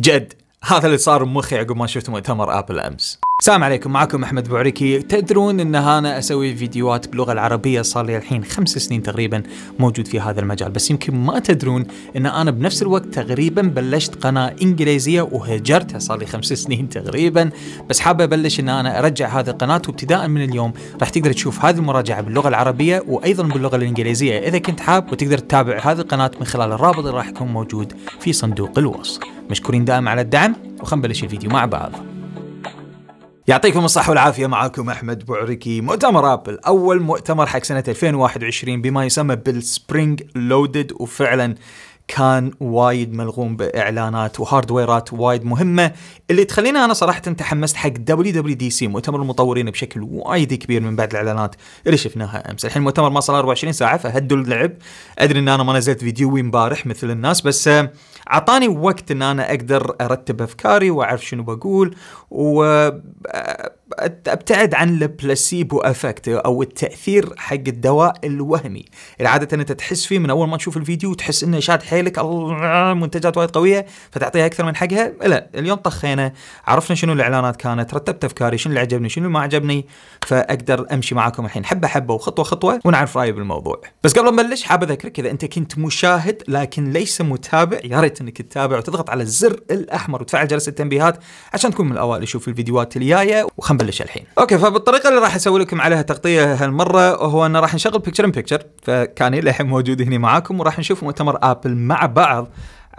جد هذا اللي صار بمخي عقب ما شفت مؤتمر ابل امس السلام عليكم معكم احمد بوعريكي تدرون ان انا اسوي فيديوهات باللغه العربيه صار لي الحين خمس سنين تقريبا موجود في هذا المجال بس يمكن ما تدرون ان انا بنفس الوقت تقريبا بلشت قناه انجليزيه وهجرتها صار لي خمس سنين تقريبا بس حابه ابلش ان انا ارجع هذه القناه وابتداء من اليوم راح تقدر تشوف هذه المراجعه باللغه العربيه وايضا باللغه الانجليزيه اذا كنت حاب وتقدر تتابع هذه القناه من خلال الرابط اللي راح يكون موجود في صندوق الوصف مشكورين دائما على الدعم وخلنا نبلش الفيديو مع بعض يعطيكم الصحة والعافية معاكم أحمد بوعركي مؤتمر أبل أول مؤتمر حق سنة 2021 بما يسمى بالسبرينج لودد وفعلا كان وايد ملغوم باعلانات وهاردويرات وايد مهمه اللي تخلينا انا صراحه تحمست حق دبليو دبليو دي سي مؤتمر المطورين بشكل وايد كبير من بعد الاعلانات اللي شفناها امس، الحين المؤتمر ما صار 24 ساعه فهدوا اللعب، ادري ان انا ما نزلت فيديو امبارح مثل الناس بس آه، اعطاني وقت ان انا اقدر ارتب افكاري واعرف شنو بقول وابتعد عن البلاسيبو افكت او التاثير حق الدواء الوهمي اللي يعني عاده انت تحس فيه من اول ما تشوف الفيديو وتحس انه شاد حيلك منتجات وايد قويه فتعطيها اكثر من حقها لا اليوم طخينا عرفنا شنو الاعلانات كانت رتبت افكاري شنو اللي عجبني شنو اللي ما عجبني فاقدر امشي معاكم الحين حبه حبه وخطوه خطوه ونعرف رايي بالموضوع بس قبل ما نبلش حاب اذكرك اذا انت كنت مشاهد لكن ليس متابع يا ريت انك تتابع وتضغط على الزر الاحمر وتفعل جرس التنبيهات عشان تكون من الاوائل تشوف الفيديوهات الجايه وخلنا نبلش الحين. اوكي فبالطريقه اللي راح اسوي لكم عليها تغطيه هالمره وهو انه راح نشغل بيكتشر ان بيكتشر فكاني للحين موجود هنا معاكم وراح نشوف مؤتمر ابل مع بعض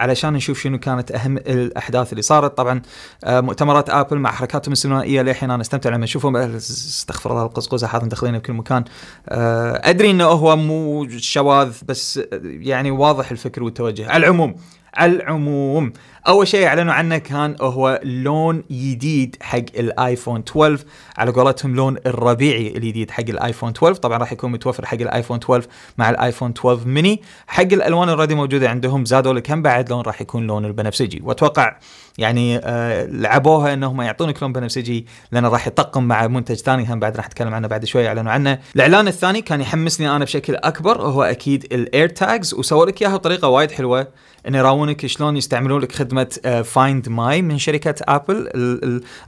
علشان نشوف شنو كانت اهم الاحداث اللي صارت طبعا آه، مؤتمرات ابل مع حركاتهم الثنائيه للحين انا استمتع لما اشوفهم أه، استغفر الله القزقزه حاطين مدخلينه بكل مكان آه، ادري انه هو مو شواذ بس يعني واضح الفكر والتوجه على العموم على العموم اول شيء اعلنوا عنه كان هو لون جديد حق الايفون 12 على قولتهم لون الربيعي الجديد حق الايفون 12 طبعا راح يكون متوفر حق الايفون 12 مع الايفون 12 ميني حق الالوان الردي موجوده عندهم زادوا لك كم بعد لون راح يكون لون البنفسجي واتوقع يعني آه لعبوها انهم يعطونك لون بنفسجي لانه راح يطقم مع منتج ثاني هم بعد راح نتكلم عنه بعد شوي اعلنوا عنه الاعلان الثاني كان يحمسني انا بشكل اكبر هو اكيد الاير تاجز وسووا لك اياها بطريقه وايد حلوه ان يراونك شلون يستعملون لك خدمه فايند آه، ماي من شركه ابل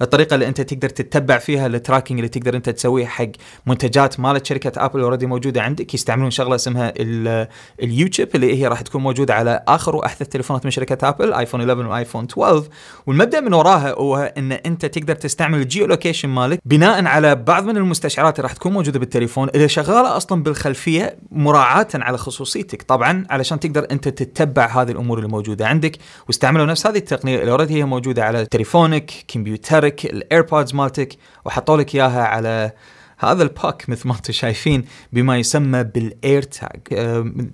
الطريقه اللي انت تقدر تتبع فيها التراكنج اللي تقدر انت تسويه حق منتجات مالت شركه ابل اوريدي موجوده عندك يستعملون شغله اسمها اليوتيوب اللي هي راح تكون موجوده على اخر واحدث تليفونات من شركه ابل ايفون 11 وايفون 12 والمبدا من وراها هو ان انت تقدر تستعمل الجيو لوكيشن مالك بناء على بعض من المستشعرات اللي راح تكون موجوده بالتليفون اللي شغاله اصلا بالخلفيه مراعاه على خصوصيتك طبعا علشان تقدر انت تتبع هذه الامور الامور اللي موجوده عندك واستعملوا نفس هذه التقنيه اللي اوريدي هي موجوده على تليفونك كمبيوترك الايربودز مالتك وحطوا لك اياها على هذا الباك مثل ما انتم شايفين بما يسمى بالاير تاج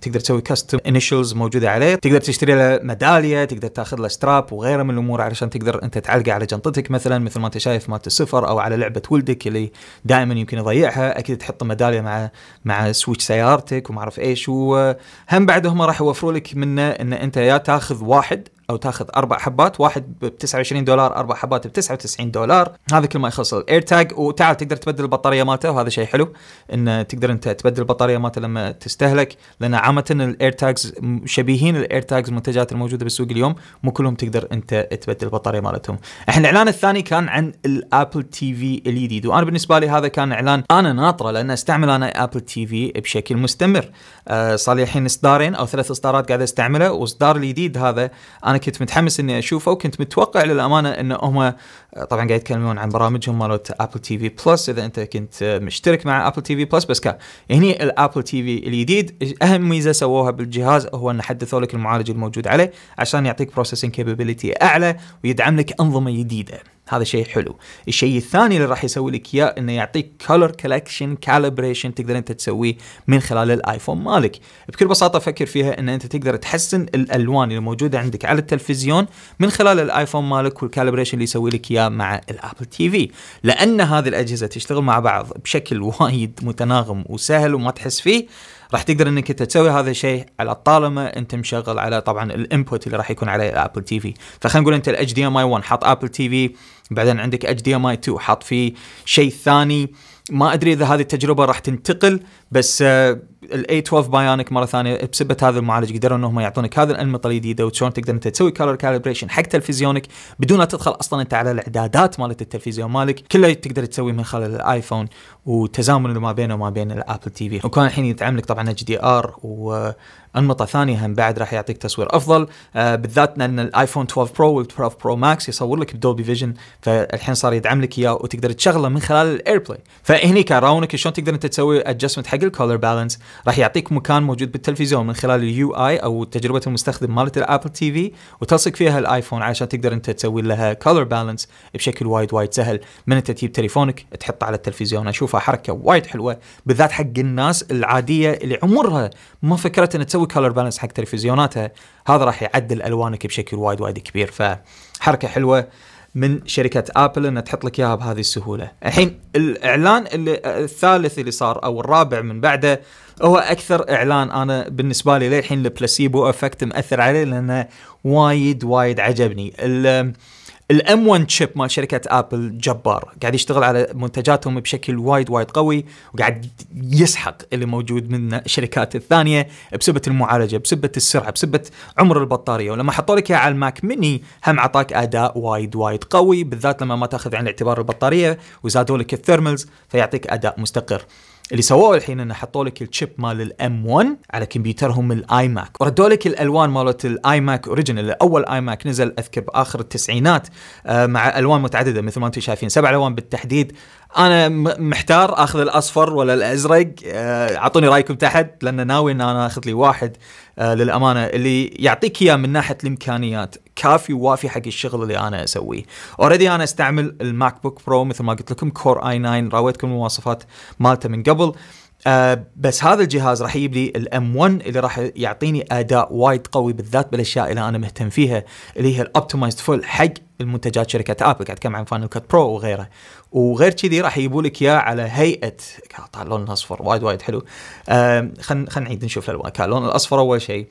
تقدر تسوي كاستم انيشلز موجوده عليه تقدر تشتري له ميداليه تقدر تاخذ له ستراب وغيره من الامور علشان تقدر انت تعلقه على جنطتك مثلا مثل ما انت شايف مالت السفر او على لعبه ولدك اللي دائما يمكن يضيعها اكيد تحط ميداليه مع مع سويتش سيارتك وما اعرف ايش وهم بعد هم راح يوفروا لك منه ان انت يا تاخذ واحد او تاخذ اربع حبات واحد ب 29 دولار اربع حبات ب 99 دولار هذا كل ما يخص الاير تاج وتعال تقدر تبدل البطاريه مالته وهذا شيء حلو ان تقدر انت تبدل البطاريه مالته لما تستهلك لان عامه الاير تاجز شبيهين الاير تاجز المنتجات الموجوده بالسوق اليوم مو كلهم تقدر انت تبدل البطاريه مالتهم الحين الاعلان الثاني كان عن الابل تي في الجديد وانا بالنسبه لي هذا كان اعلان انا ناطره لان استعمل انا ابل تي في بشكل مستمر آه صار لي الحين اصدارين او ثلاث اصدارات قاعد استعمله واصدار الجديد هذا انا كنت متحمس اني اشوفه وكنت متوقع للامانه ان هم طبعا قاعد يتكلمون عن برامجهم مالت ابل تي في بلس اذا انت كنت مشترك مع ابل تي في بلس بس هني الابل تي في الجديد اهم ميزه سووها بالجهاز هو ان حدثوا لك المعالج الموجود عليه عشان يعطيك بروسيسنج كابابيلتي اعلى ويدعم لك انظمه جديده هذا شيء حلو الشيء الثاني اللي راح يسوي لك اياه انه يعطيك كلر كولكشن كالبريشن تقدر انت تسويه من خلال الايفون مالك بكل بساطه فكر فيها ان انت تقدر تحسن الالوان اللي موجوده عندك على التلفزيون من خلال الايفون مالك والكالبريشن اللي يسوي لك اياه وياه مع الابل تي في لان هذه الاجهزه تشتغل مع بعض بشكل وايد متناغم وسهل وما تحس فيه راح تقدر انك انت تسوي هذا الشيء على طالما انت مشغل على طبعا الانبوت اللي راح يكون عليه الابل تي في فخلينا نقول انت الاتش دي ام اي 1 حاط ابل تي في بعدين عندك اتش دي ام اي 2 حاط فيه شيء ثاني ما ادري اذا هذه التجربه راح تنتقل بس آه، الاي 12 بايونيك مره ثانيه بسبه هذا المعالج قدروا انهم يعطونك هذه الانمطه الجديده وشلون تقدر انت تسوي كالر كالبريشن حق تلفزيونك بدون لا تدخل اصلا انت على الاعدادات مالت التلفزيون مالك كله تقدر تسويه من خلال الايفون والتزامن اللي ما بينه وما بين الابل تي في وكان الحين يدعم لك طبعا اتش دي ار و انمطه ثانيه هم بعد راح يعطيك تصوير افضل آه بالذات لان الايفون 12 برو وال12 برو ماكس يصور لك بدولبي فيجن فالحين صار يدعم لك اياه وتقدر تشغله من خلال الاير بلاي فهني راونك شلون تقدر انت تسوي ادجستمنت حق الكولر بالانس راح يعطيك مكان موجود بالتلفزيون من خلال اليو اي او تجربه المستخدم مالت الابل تي في وتلصق فيها الايفون عشان تقدر انت تسوي لها كولر بالانس بشكل وايد وايد سهل من انت تجيب تليفونك تحطه على التلفزيون اشوفها حركه وايد حلوه بالذات حق الناس العاديه اللي عمرها ما فكرت انها تسوي كولر بالانس حق تلفزيوناتها هذا راح يعدل الوانك بشكل وايد وايد كبير فحركه حلوه من شركه ابل انها تحط لك اياها بهذه السهوله. الحين الاعلان اللي الثالث اللي صار او الرابع من بعده هو اكثر اعلان انا بالنسبه لي للحين البلاسيبو افكت ماثر عليه لانه وايد وايد عجبني الام 1 تشيب مال شركه ابل جبار قاعد يشتغل على منتجاتهم بشكل وايد وايد قوي وقاعد يسحق اللي موجود من الشركات الثانيه بسبه المعالجه بسبه السرعه بسبه عمر البطاريه ولما حطوا لك على الماك ميني هم عطاك اداء وايد وايد قوي بالذات لما ما تاخذ عين الاعتبار البطاريه وزادوا لك الثيرمالز فيعطيك اداء مستقر اللي سووه الحين انه حطوا لك الشيب مال الام 1 على كمبيوترهم الاي ماك وردوا لك الالوان مالت الاي ماك اوريجينال اول اي ماك نزل اذكر باخر التسعينات آه، مع الوان متعدده مثل ما انتم شايفين سبع الوان بالتحديد انا محتار اخذ الاصفر ولا الازرق آه، اعطوني رايكم تحت لان ناوي ان انا اخذ لي واحد آه، للامانه اللي يعطيك اياه من ناحيه الامكانيات كافي ووافي حق الشغل اللي انا اسويه اوريدي انا استعمل الماك بوك برو مثل ما قلت لكم كور اي 9 راويتكم المواصفات مالته من قبل آه آه بس هذا الجهاز راح يجيب لي الام 1 اللي راح يعطيني اداء وايد قوي بالذات بالاشياء اللي انا مهتم فيها اللي هي الاوبتمايزد فول حق المنتجات شركه ابل قاعد اتكلم عن فاينل كات برو وغيره وغير كذي راح يجيبوا لك اياه على هيئه طال اللون الاصفر وايد وايد حلو آه خلينا خلينا نعيد نشوف الالوان اللون الاصفر اول شيء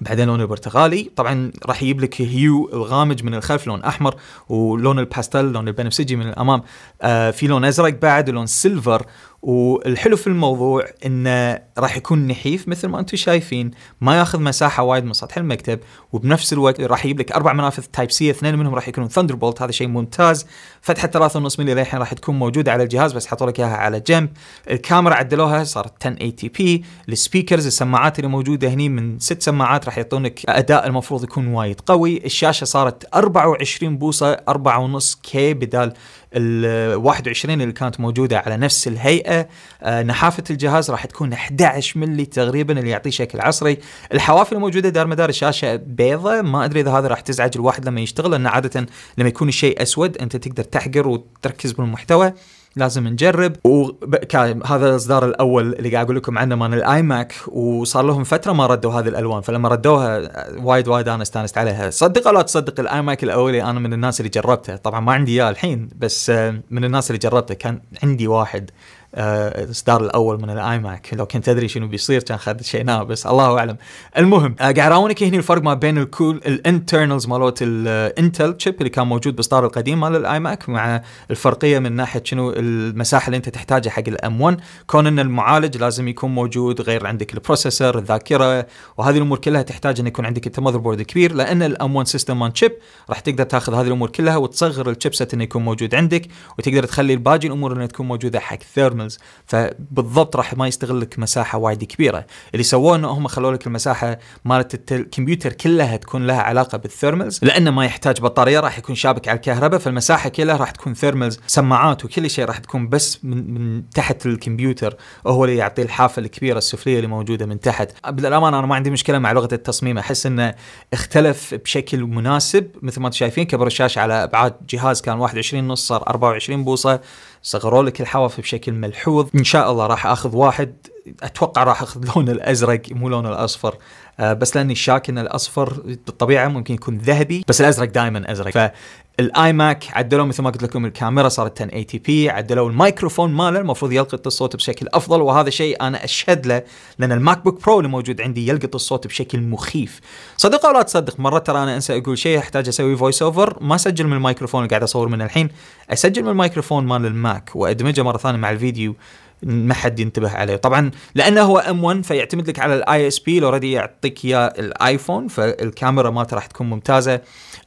بعدين لون البرتقالي طبعا راح يجيب لك هيو الغامج من الخلف لون احمر ولون الباستل لون البنفسجي من الامام آه في لون ازرق بعد ولون سيلفر والحلو في الموضوع انه راح يكون نحيف مثل ما انتم شايفين ما ياخذ مساحه وايد من سطح المكتب وبنفس الوقت راح يجيب لك اربع منافذ تايب سي اثنين منهم راح يكونون ثندر بولت هذا شيء ممتاز فتحه 3.5 ملي للحين راح تكون موجوده على الجهاز بس حطوا لك اياها على جنب الكاميرا عدلوها صارت 10 اي تي بي السبيكرز السماعات اللي موجوده هني من ست سماعات راح يعطونك اداء المفروض يكون وايد قوي الشاشه صارت 24 بوصه 4.5 كي بدال ال 21 اللي كانت موجوده على نفس الهيئه آه، نحافه الجهاز راح تكون 11 ملي تقريبا اللي يعطيه شكل عصري الحواف الموجوده دار مدار الشاشه بيضة ما ادري اذا هذا راح تزعج الواحد لما يشتغل لان عاده لما يكون الشيء اسود انت تقدر تحقر وتركز بالمحتوى لازم نجرب وهذا الاصدار الاول اللي قاعد اقول لكم عنه مال الاي ماك وصار لهم فتره ما ردوا هذه الالوان فلما ردوها وايد وايد انا استانست عليها صدق او لا تصدق الاي ماك الاولي انا من الناس اللي جربته طبعا ما عندي اياه الحين بس آه، من الناس اللي جربته كان عندي واحد الاصدار آه، الاول من الاي ماك لو كنت ادري شنو بيصير كان خدشيناه بس الله اعلم المهم آه، قاعد اراونك هنا الفرق ما بين الكول الانترنلز مالوت الانتل تشيب اللي كان موجود بالاصدار القديم مال الاي ماك مع الفرقيه من ناحيه شنو المساحه اللي انت تحتاجها حق الام 1 كون ان المعالج لازم يكون موجود غير عندك البروسيسور الذاكره وهذه الامور كلها تحتاج ان يكون عندك انت ماذر بورد كبير لان الام 1 سيستم مان تشيب راح تقدر تاخذ هذه الامور كلها وتصغر الشيبسيت انه يكون موجود عندك وتقدر تخلي الباقي الامور انها تكون موجوده حق ثيرم كاملز فبالضبط راح ما يستغل لك مساحه وايد كبيره اللي سووه انه هم خلوا لك المساحه مالت الكمبيوتر كلها تكون لها علاقه بالثيرمالز لانه ما يحتاج بطاريه راح يكون شابك على الكهرباء فالمساحه كلها راح تكون ثيرمالز سماعات وكل شيء راح تكون بس من, من تحت الكمبيوتر هو اللي يعطي الحافه الكبيره السفليه اللي موجوده من تحت بالامانه انا ما عندي مشكله مع لغه التصميم احس انه اختلف بشكل مناسب مثل ما انتم شايفين كبر الشاشه على ابعاد جهاز كان 21 نص صار 24 بوصه صغروا لك الحواف بشكل ملحوظ ان شاء الله راح اخذ واحد اتوقع راح اخذ لون الازرق مو لون الاصفر آه، بس لاني شاك ان الاصفر بالطبيعه ممكن يكون ذهبي بس الازرق دائما ازرق الاي ماك عدلوا مثل ما قلت لكم الكاميرا صارت 1080 بي عدلوا الميكروفون ماله المفروض يلقط الصوت بشكل افضل وهذا شيء انا اشهد له لان الماك بوك برو اللي موجود عندي يلقط الصوت بشكل مخيف صدق او لا تصدق مره ترى انا انسى اقول شيء احتاج اسوي فويس اوفر ما اسجل من الميكروفون اللي قاعد اصور منه الحين اسجل من الميكروفون مال الماك وادمجه مره ثانيه مع الفيديو ما حد ينتبه عليه طبعا لانه هو ام 1 فيعتمد لك على الاي اس بي لو يعطيك اياه الايفون فالكاميرا مالته راح تكون ممتازه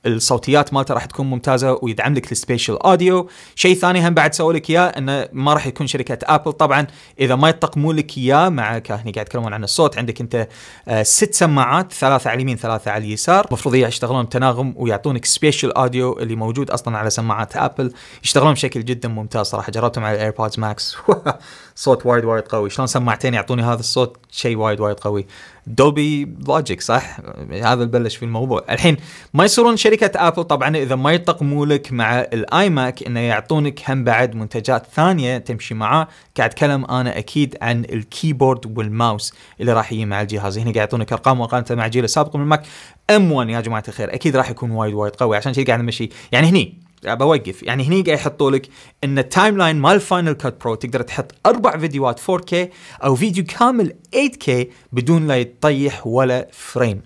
الصوتيات مالته راح تكون ممتازه ويدعم لك السبيشال اوديو شيء ثاني هم بعد سووا لك اياه انه ما راح يكون شركه ابل طبعا اذا ما يطقمون لك اياه مع كهني قاعد يتكلمون عن الصوت عندك انت آه، ست سماعات ثلاثه على اليمين ثلاثه على اليسار المفروض يشتغلون بتناغم ويعطونك سبيشال اوديو اللي موجود اصلا على سماعات ابل يشتغلون بشكل جدا ممتاز صراحه جربتهم على الايربودز ماكس صوت وايد وايد قوي شلون سماعتين يعطوني هذا الصوت شيء وايد وايد قوي دوبي لوجيك صح هذا بلش في الموضوع الحين ما يصيرون شركه ابل طبعا اذا ما يطقموا لك مع الاي ماك انه يعطونك هم بعد منتجات ثانيه تمشي معاه قاعد اتكلم انا اكيد عن الكيبورد والماوس اللي راح يجي مع الجهاز هنا قاعد يعطونك ارقام مقارنه مع الجيل السابق من الماك ام 1 يا جماعه الخير اكيد راح يكون وايد وايد قوي عشان كذا قاعد امشي يعني هني بوقف يعني هني قاعد يحطوا لك ان التايم لاين مال فاينل كات برو تقدر تحط اربع فيديوهات 4K او فيديو كامل 8K بدون لا يطيح ولا فريم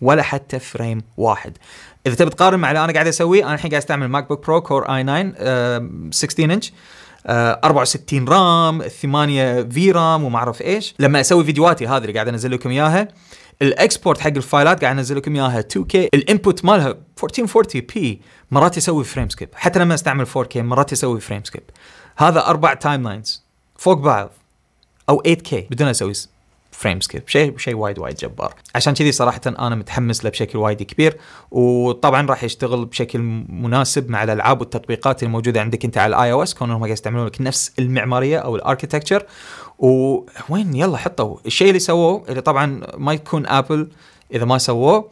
ولا حتى فريم واحد اذا تبي تقارن مع اللي انا قاعد اسويه انا الحين قاعد استعمل ماك بوك برو كور اي 9 16 انش 64 آه، رام 8 في رام وما اعرف ايش لما اسوي فيديوهاتي هذه اللي قاعد انزل لكم اياها الاكسبورت حق الفايلات قاعد انزل لكم اياها 2K الانبوت مالها 1440 بي مرات يسوي فريم سكيب حتى لما استعمل 4K مرات يسوي فريم سكيب هذا اربع تايم لاينز فوق بعض او 8K بدون اسوي فريم سكيب شيء شيء وايد وايد جبار عشان كذي صراحه انا متحمس له بشكل وايد كبير وطبعا راح يشتغل بشكل مناسب مع الالعاب والتطبيقات الموجوده عندك انت على الاي او اس كونهم قاعد يستعملون لك نفس المعماريه او الاركتكتشر وين يلا حطوا الشيء اللي سووه اللي طبعا ما يكون ابل اذا ما سووه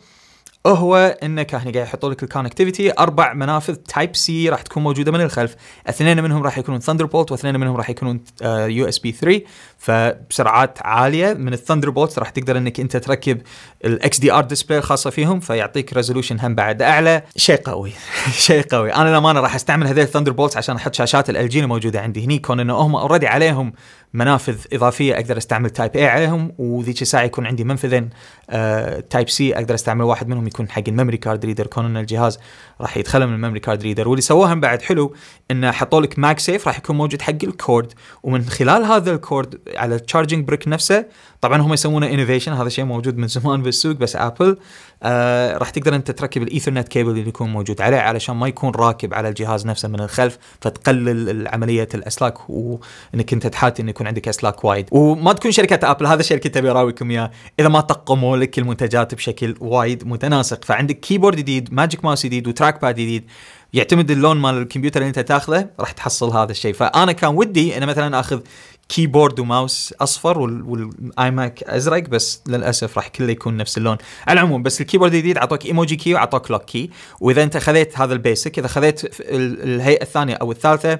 هو انك هنا قاعد يحطوا لك الكونكتيفيتي اربع منافذ تايب سي راح تكون موجوده من الخلف اثنين منهم راح يكونون ثاندر بولت واثنين منهم راح يكونون يو اس بي 3 فبسرعات عاليه من الثاندر بولت راح تقدر انك انت تركب الاكس دي ار ديسبلاي الخاصه فيهم فيعطيك ريزولوشن هم بعد اعلى شيء قوي شيء قوي انا للامانه راح استعمل هذول الثاندر بولت عشان احط شاشات ال جي الموجوده عندي هني كون انه هم اوريدي عليهم منافذ اضافيه اقدر استعمل تايب اي عليهم وذيك الساعه يكون عندي منفذين تايب آه، سي اقدر استعمل واحد منهم يكون حق الميموري كارد ريدر كون ان الجهاز راح يتخلى من الميموري كارد ريدر واللي سووها بعد حلو انه حطوا لك ماج سيف راح يكون موجود حق الكورد ومن خلال هذا الكورد على التشارجنج بريك نفسه طبعا هم يسمونه انوفيشن هذا الشيء موجود من زمان بالسوق بس ابل آه راح تقدر انت تركب الايثرنت كيبل اللي يكون موجود عليه علشان ما يكون راكب على الجهاز نفسه من الخلف فتقلل عمليه الاسلاك وانك انت تحاتي انه يكون عندك اسلاك وايد وما تكون شركه ابل هذا الشيء اللي كنت ابي اراويكم اياه اذا ما طقموا لك المنتجات بشكل وايد متناسق فعندك كيبورد جديد ماجيك ماوس جديد وتراك باد جديد يعتمد اللون مال الكمبيوتر اللي انت تاخذه راح تحصل هذا الشيء فانا كان ودي ان مثلا اخذ كيبورد وماوس اصفر والاي ماك ازرق بس للاسف راح كله يكون نفس اللون على العموم بس الكيبورد الجديد اعطوك ايموجي كي واعطوك لوك كي واذا انت خذيت هذا البيسك اذا خذيت الهيئه الثانيه او الثالثه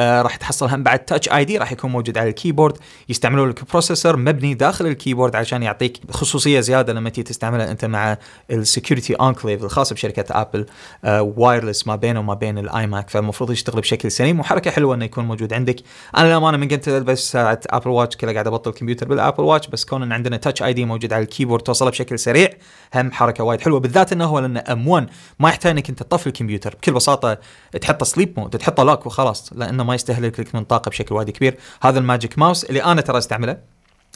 آه، راح تحصل هم بعد تاتش اي دي راح يكون موجود على الكيبورد يستعملون لك بروسيسور مبني داخل الكيبورد عشان يعطيك خصوصيه زياده لما تيجي تستعملها انت مع السكيورتي انكليف الخاص بشركه ابل آه، وايرلس ما بينه وما بين الاي ماك فالمفروض يشتغل بشكل سليم وحركه حلوه انه يكون موجود عندك انا للامانه من كنت البس ساعه ابل واتش كذا قاعد ابطل الكمبيوتر بالابل واتش بس كون ان عندنا تاتش اي دي موجود على الكيبورد توصله بشكل سريع هم حركه وايد حلوه بالذات انه هو لان ام 1 ما يحتاج انك انت تطفي الكمبيوتر بكل بساطه تحطه سليب مود تحطه لوك وخلاص لانه ما يستهلك لك من طاقه بشكل وايد كبير هذا الماجيك ماوس اللي انا ترى استعمله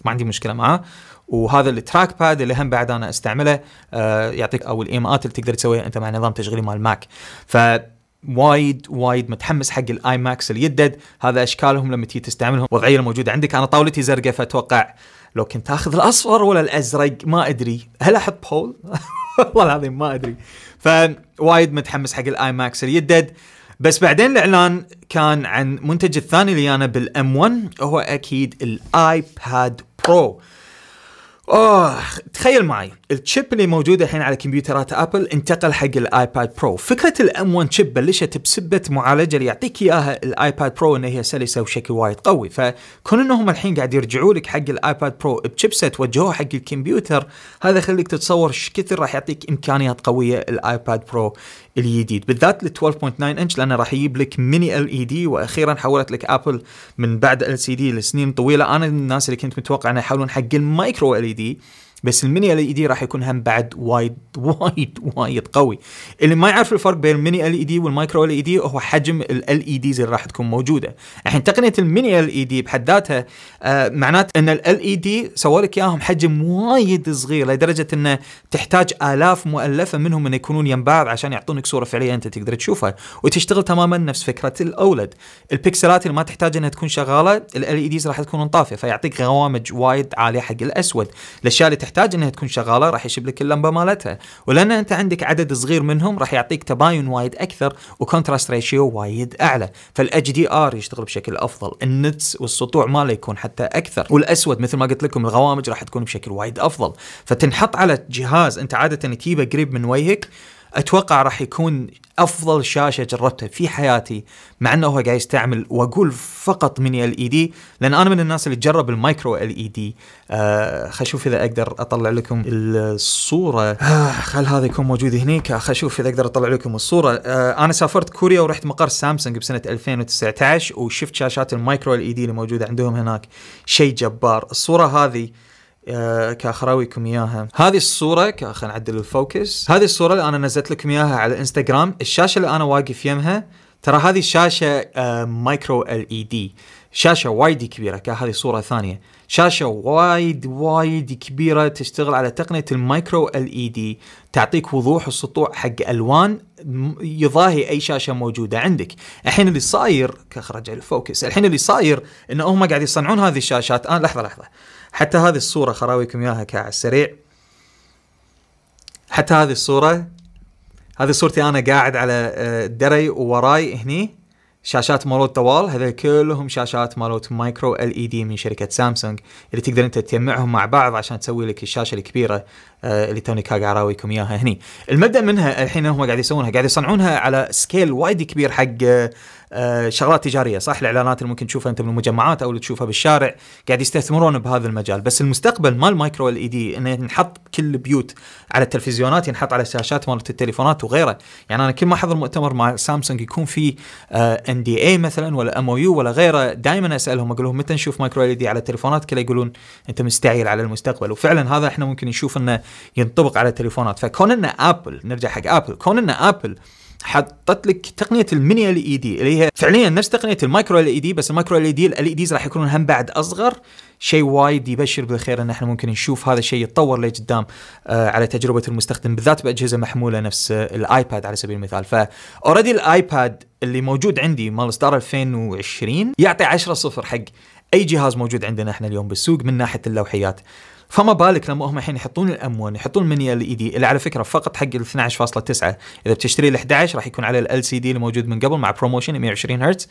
ما عندي مشكله معاه وهذا التراك باد اللي هم بعد انا استعمله آه يعطيك او الايماءات اللي تقدر تسويها انت مع نظام تشغيلي مال ماك ف وايد وايد متحمس حق الاي ماكس اليدد هذا اشكالهم لما تيجي تستعملهم وضعيه الموجوده عندك انا طاولتي زرقاء فاتوقع لو كنت اخذ الاصفر ولا الازرق ما ادري هل احط بول والله العظيم ما ادري فوايد متحمس حق الاي ماكس اليدد بس بعدين الاعلان كان عن منتج الثاني اللي انا بالام 1 هو اكيد الايباد برو اوه تخيل معي الشيب اللي موجود الحين على كمبيوترات ابل انتقل حق الايباد برو فكره الام 1 شيب بلشت بسبه معالجه اللي يعطيك اياها الايباد برو ان هي سلسه وشكل وايد قوي فكون انهم الحين قاعد يرجعوا لك حق الايباد برو بشيبسيت وجهوه حق الكمبيوتر هذا يخليك تتصور ايش كثر راح يعطيك امكانيات قويه الايباد برو الجديد بالذات ال 12.9 انش لانه راح يجيب لك ميني ال اي دي واخيرا حولت لك ابل من بعد ال سي دي لسنين طويله انا الناس اللي كنت متوقع انه يحولون حق المايكرو ال اي e دي بس الميني ال اي دي راح يكون هم بعد وايد وايد وايد قوي اللي ما يعرف الفرق بين الميني ال اي دي والمايكرو ال اي دي هو حجم ال اي ديز اللي راح تكون موجوده الحين تقنيه الميني ال اي دي بحد ذاتها آه معناته ان ال اي دي سووا لك اياهم حجم وايد صغير لدرجه انه تحتاج الاف مؤلفه منهم انه يكونون يم بعض عشان يعطونك صوره فعليه انت تقدر تشوفها وتشتغل تماما نفس فكره الاولد البكسلات اللي ما تحتاج انها تكون شغاله ال اي ديز راح تكون طافيه فيعطيك غوامج وايد عاليه حق الاسود الاشياء اللي تحتاج تحتاج انها تكون شغاله راح يشب لك اللمبه مالتها ولان انت عندك عدد صغير منهم راح يعطيك تباين وايد اكثر وكونتراست ريشيو وايد اعلى فالاتش دي ار يشتغل بشكل افضل النتس والسطوع ماله يكون حتى اكثر والاسود مثل ما قلت لكم الغوامج راح تكون بشكل وايد افضل فتنحط على جهاز انت عاده تجيبه قريب من وجهك اتوقع راح يكون افضل شاشه جربتها في حياتي مع انه هو قاعد يستعمل واقول فقط ميني ال اي e دي لان انا من الناس اللي تجرب المايكرو ال e اي آه، دي خل اشوف اذا اقدر اطلع لكم الصوره آه خل هذا يكون موجود هنيك خل اشوف اذا اقدر اطلع لكم الصوره آه انا سافرت كوريا ورحت مقر سامسونج بسنه 2019 وشفت شاشات المايكرو ال اي e دي اللي موجوده عندهم هناك شيء جبار الصوره هذه آه، كاخراويكم اياها هذه الصوره خلينا نعدل الفوكس هذه الصوره اللي انا نزلت لكم اياها على الانستغرام الشاشه اللي انا واقف يمها ترى هذه شاشه آه، مايكرو ال اي دي شاشه وايد كبيره كهذه صوره ثانيه شاشه وايد وايد كبيره تشتغل على تقنيه المايكرو ال اي دي تعطيك وضوح وسطوع حق الوان يضاهي اي شاشه موجوده عندك الحين اللي صاير كخرج الفوكس الحين اللي صاير ان هم قاعد يصنعون هذه الشاشات انا آه لحظه لحظه حتى هذه الصوره خراويكم اياها على السريع حتى هذه الصوره هذه صورتي انا قاعد على الدري آه، ووراي هني شاشات مالوت طوال هذول كلهم شاشات مالوت مايكرو ال اي دي من شركه سامسونج اللي تقدر انت تجمعهم مع بعض عشان تسوي لك الشاشه الكبيره آه، اللي توني كاق اراويكم اياها هني المبدا منها الحين هم قاعد يسوونها قاعد يصنعونها على سكيل وايد كبير حق آه، آه، شغلات تجاريه صح الاعلانات اللي ممكن تشوفها انت من المجمعات او اللي تشوفها بالشارع قاعد يستثمرون بهذا المجال بس المستقبل مال مايكرو ال اي دي انه ينحط كل بيوت على التلفزيونات ينحط على الشاشات مالت التليفونات وغيره يعني انا كل ما احضر مؤتمر مع سامسونج يكون في ان دي اي مثلا ولا ام او يو ولا غيره دائما اسالهم اقول لهم متى نشوف مايكرو ال دي على التليفونات كله يقولون انت مستعيل على المستقبل وفعلا هذا احنا ممكن نشوف انه ينطبق على التليفونات فكون ان ابل نرجع حق ابل كون ان ابل حطت لك تقنيه الميني ال اي e دي اللي هي فعليا نفس تقنيه المايكرو ال اي e دي بس المايكرو ال اي e دي ال اي ديز راح يكونون هم بعد اصغر شيء وايد يبشر بالخير ان احنا ممكن نشوف هذا الشيء يتطور لقدام آه، على تجربه المستخدم بالذات باجهزه محموله نفس الايباد على سبيل المثال فاوريدي الايباد اللي موجود عندي مال ستار 2020 يعطي 10 صفر حق اي جهاز موجود عندنا احنا اليوم بالسوق من ناحيه اللوحيات فما بالك لما هم الحين يحطون الام 1 يحطون المنيا ال اي دي اللي على فكره فقط حق ال 12.9 اذا بتشتري ال 11 راح يكون على ال سي دي الموجود من قبل مع بروموشن 120 هرتز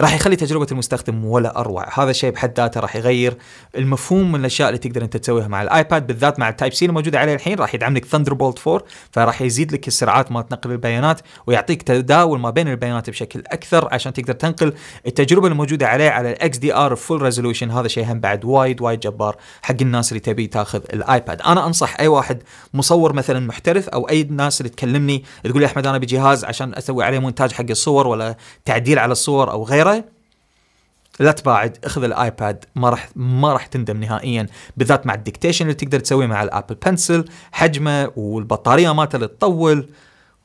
راح يخلي تجربه المستخدم ولا اروع هذا الشيء بحد ذاته راح يغير المفهوم من الاشياء اللي تقدر انت تسويها مع الايباد بالذات مع التايب سي الموجوده عليه الحين راح يدعم لك بولت 4 فراح يزيد لك السرعات ما تنقل البيانات ويعطيك تداول ما بين البيانات بشكل اكثر عشان تقدر تنقل التجربه الموجوده عليه على الاكس دي ار فول ريزولوشن هذا شيء هم بعد وايد وايد جبار حق الناس اللي تبي تاخذ الايباد انا انصح اي واحد مصور مثلا محترف او اي ناس اللي تكلمني تقول لي احمد انا بجهاز عشان اسوي عليه مونتاج حق الصور ولا تعديل على الصور او غيره صغيره لا تباعد اخذ الايباد ما راح ما راح تندم نهائيا بالذات مع الديكتيشن اللي تقدر تسويه مع الابل بنسل حجمه والبطاريه مالته اللي تطول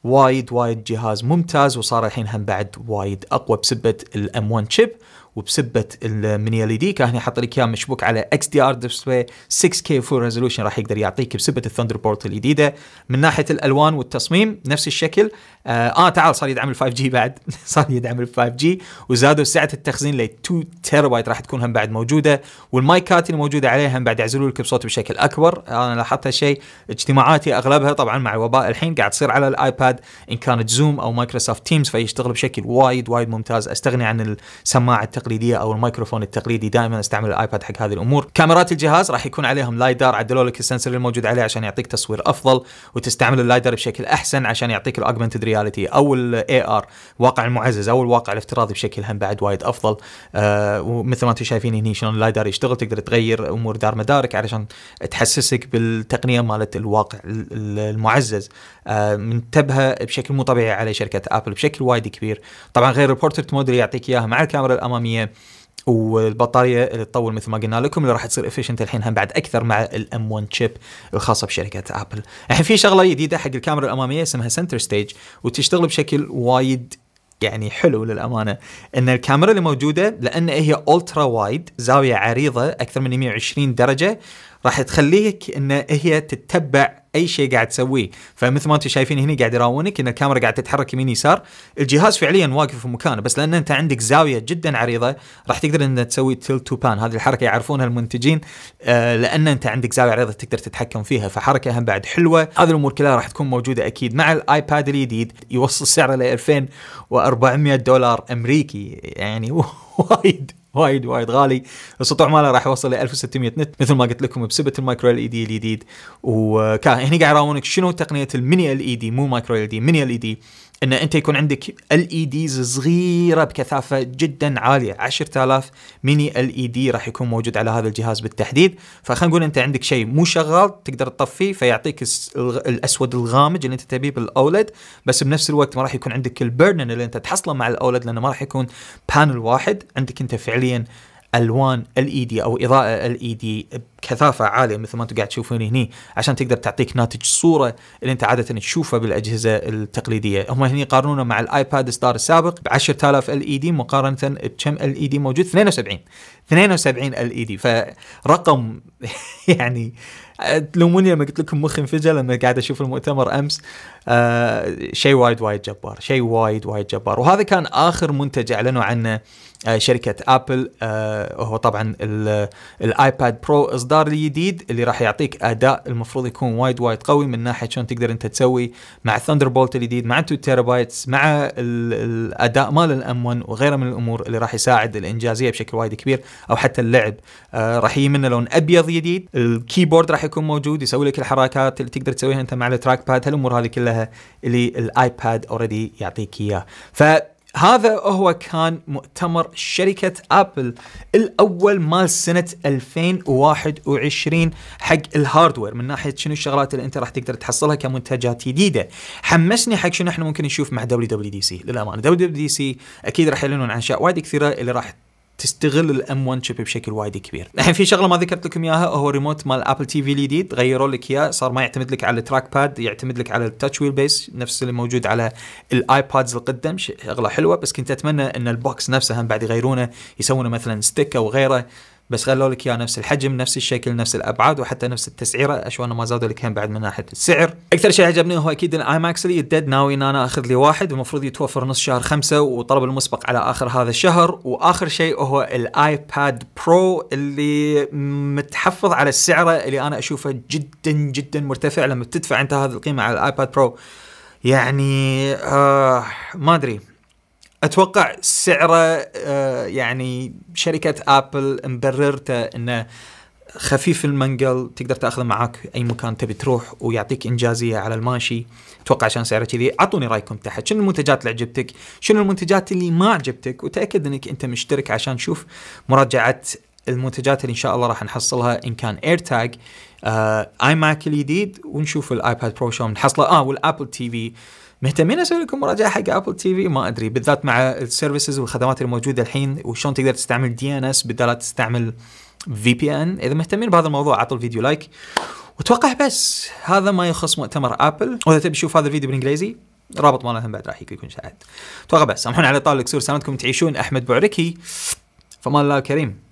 وايد وايد جهاز ممتاز وصار الحين هم بعد وايد اقوى بسبه الام 1 شيب وبسبه المنيا دي e كان يحط لك اياه مشبوك على اكس دي ار ديسبلاي 6 كي فول ريزولوشن راح يقدر يعطيك بسبه الثندر بورت الجديده من ناحيه الالوان والتصميم نفس الشكل اه, آه، تعال صار يدعم ال 5 جي بعد صار يدعم ال 5 جي وزادوا سعه التخزين ل 2 تيرابايت راح تكون هم بعد موجوده والمايكات الموجوده عليها هم بعد يعزلوا لك بصوت بشكل اكبر آه، انا لاحظت هالشيء اجتماعاتي اغلبها طبعا مع الوباء الحين قاعد تصير على الايباد ان كانت زوم او مايكروسوفت تيمز فيشتغل بشكل وايد وايد ممتاز استغني عن السماعه التقليديه او الميكروفون التقليدي دائما استعمل الايباد حق هذه الامور كاميرات الجهاز راح يكون عليهم لايدار عدلوا لك السنسور الموجود عليه عشان يعطيك تصوير افضل وتستعمل اللايدر بشكل احسن عشان يعطيك الاوجمنتد رياليتي او الاي ار واقع المعزز او الواقع الافتراضي بشكل هم بعد وايد افضل آه ومثل ما انتم شايفين هنا شلون اللايدر يشتغل تقدر تغير امور دار مدارك علشان تحسسك بالتقنيه مالت الواقع المعزز آه منتبهه بشكل مو طبيعي على شركه ابل بشكل وايد كبير طبعا غير البورتريت موديل يعطيك اياها مع الكاميرا الاماميه 100% والبطاريه اللي تطول مثل ما قلنا لكم اللي راح تصير افيشنت الحين هم بعد اكثر مع الام 1 تشيب الخاصه بشركه ابل. الحين في شغله جديده حق الكاميرا الاماميه اسمها سنتر ستيج وتشتغل بشكل وايد يعني حلو للامانه ان الكاميرا اللي موجوده لان هي الترا وايد زاويه عريضه اكثر من 120 درجه راح تخليك ان هي تتبع اي شيء قاعد تسويه فمثل ما انتم شايفين هنا قاعد يراونك ان الكاميرا قاعد تتحرك يمين يسار الجهاز فعليا واقف في مكانه بس لان انت عندك زاويه جدا عريضه راح تقدر ان تسوي تيل تو بان هذه الحركه يعرفونها المنتجين آه لان انت عندك زاويه عريضه تقدر تتحكم فيها فحركه هم بعد حلوه هذه الامور كلها راح تكون موجوده اكيد مع الايباد الجديد يوصل سعره ل 2400 دولار امريكي يعني وايد وايد وايد غالي السطوع ماله راح يوصل ل 1600 نت مثل ما قلت لكم بسبه المايكرو ال اي دي الجديد وهني قاعد يراونك شنو تقنيه الميني ال اي دي مو مايكرو ال اي دي ميني ال اي دي ان انت يكون عندك ال اي ديز صغيره بكثافه جدا عاليه 10000 ميني ال اي دي راح يكون موجود على هذا الجهاز بالتحديد فخلينا نقول انت عندك شيء مو شغال تقدر تطفيه فيعطيك الاسود الغامج اللي انت تبيه بالاولد بس بنفس الوقت ما راح يكون عندك البرنن اللي انت تحصله مع الاولد لانه ما راح يكون بانل واحد عندك انت فعليا الوان ال اي دي او اضاءه ال اي دي بكثافه عاليه مثل ما انتم قاعد تشوفون هني عشان تقدر تعطيك ناتج صوره اللي انت عاده تشوفها بالاجهزه التقليديه هم هنا يقارنونه مع الايباد ستار السابق ب 10000 ال اي دي مقارنه بكم ال اي دي موجود 72 72 ال اي دي فرقم يعني تلوموني لما قلت لكم مخي انفجر لما قاعد اشوف المؤتمر امس آه شيء وايد وايد جبار شيء وايد وايد جبار وهذا كان اخر منتج اعلنوا عنه آه، شركه ابل آه، وهو طبعا الايباد برو اصدار الجديد اللي راح يعطيك اداء المفروض يكون وايد وايد قوي من ناحيه شلون تقدر انت تسوي مع ثندر بولت الجديد مع 2 تيرابايتس مع الاداء مال الام 1 وغيره من الامور اللي راح يساعد الانجازيه بشكل وايد كبير او حتى اللعب آه، راح يجي منه لون ابيض جديد الكيبورد راح يكون موجود يسوي لك الحركات اللي تقدر تسويها انت مع التراك باد هالامور هذه كلها اللي الايباد اوريدي يعطيك اياه ف هذا هو كان مؤتمر شركة أبل الأول مال سنة 2021 حق الهاردوير من ناحية شنو الشغلات اللي أنت راح تقدر تحصلها كمنتجات جديدة حمسني حق شنو احنا ممكن نشوف مع دبليو دبليو دي سي للأمانة دبليو دبليو دي سي أكيد راح يعلنون عن أشياء وايد كثيرة اللي راح تستغل الام 1 شيب بشكل وايد كبير. الحين في شغله ما ذكرت لكم اياها هو ريموت مال ابل تي في الجديد غيروا لك اياه صار ما يعتمد لك على التراك باد يعتمد لك على التاتش ويل بيس نفس اللي موجود على الايبادز القدم شغله حلوه بس كنت اتمنى ان البوكس نفسه هم بعد يغيرونه يسوونه مثلا ستيك او غيره بس خلوا لك اياه نفس الحجم نفس الشكل نفس الابعاد وحتى نفس التسعيره اشوان ما زادوا لك هم بعد من ناحيه السعر اكثر شيء عجبني هو اكيد الاي ماكس اللي يدد ناوي ان انا اخذ لي واحد المفروض يتوفر نص شهر خمسة وطلب المسبق على اخر هذا الشهر واخر شيء هو الايباد برو اللي متحفظ على السعر اللي انا اشوفه جدا جدا مرتفع لما بتدفع انت هذه القيمه على الايباد برو يعني آه ما ادري اتوقع سعره آه، يعني شركه ابل مبررته انه خفيف المنقل تقدر تاخذه معاك اي مكان تبي تروح ويعطيك انجازيه على الماشي اتوقع عشان سعره كذي اعطوني رايكم تحت شنو المنتجات اللي عجبتك شنو المنتجات اللي ما عجبتك وتاكد انك انت مشترك عشان تشوف مراجعه المنتجات اللي ان شاء الله راح نحصلها ان كان اير تاج اي ماك الجديد ونشوف الايباد برو شلون نحصله اه والابل تي في مهتمين اسوي لكم مراجعه حق ابل تي في ما ادري بالذات مع السيرفيسز والخدمات الموجوده الحين وشلون تقدر تستعمل دي ان اس بدل لا تستعمل في بي ان اذا مهتمين بهذا الموضوع عطوا الفيديو لايك واتوقع بس هذا ما يخص مؤتمر ابل واذا تبي تشوف هذا الفيديو بالانجليزي رابط مالهم بعد راح يكون شاهد اتوقع بس سامحونا على طال الكسور سلامتكم تعيشون احمد بوعركي فما الله كريم